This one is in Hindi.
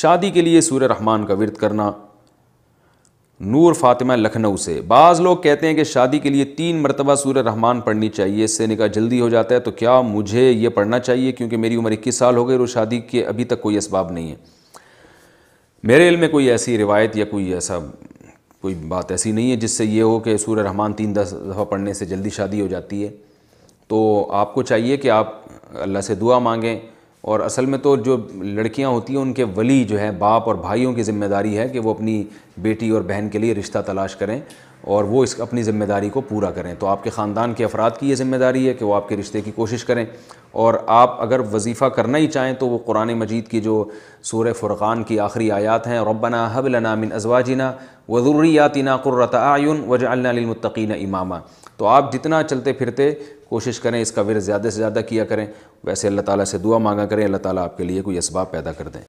शादी के लिए सूर्य रहमान का विरत करना नूर फातिमा लखनऊ से बाज़ लोग कहते हैं कि शादी के लिए तीन मरतबा सूर्य रहमान पढ़नी चाहिए इससे निका जल्दी हो जाता है तो क्या मुझे ये पढ़ना चाहिए क्योंकि मेरी उम्र इक्कीस साल हो गई और शादी के अभी तक कोई इसबाब नहीं है मेरे इल में कोई ऐसी रिवायत या कोई ऐसा कोई बात ऐसी नहीं है जिससे ये हो कि सूर्य रहमान तीन दस दफ़ा पढ़ने से जल्दी शादी हो जाती है तो आपको चाहिए कि आप अल्लाह से दुआ मांगें और असल में तो जो लड़कियां होती हैं उनके वली जो है बाप और भाइयों की जिम्मेदारी है कि वो अपनी बेटी और बहन के लिए रिश्ता तलाश करें और वो इस अपनी ज़िम्मेदारी को पूरा करें तो आपके ख़ानदान के अफराद की ये ज़िम्मेदारी है कि वो आपके रिश्ते की कोशिश करें और आप अगर वजीफ़ा करना ही चाहें तो वो कुरान मजीद की जो सूर फ़ुरक़ान की आखिरी आयात हैं रबना हबलना मिन अजवाजना वज़ुर्रियातना क़ुर्रतन वजालमतकीन इमामा तो आप जितना चलते फिरते कोशिश करें इसका विर ज़्यादा से ज़्यादा किया करें वैसे अल्लाह ताली से दुआ मांगा करें अल्लाह ताली आपके लिए कोई इसबाब पैदा कर दें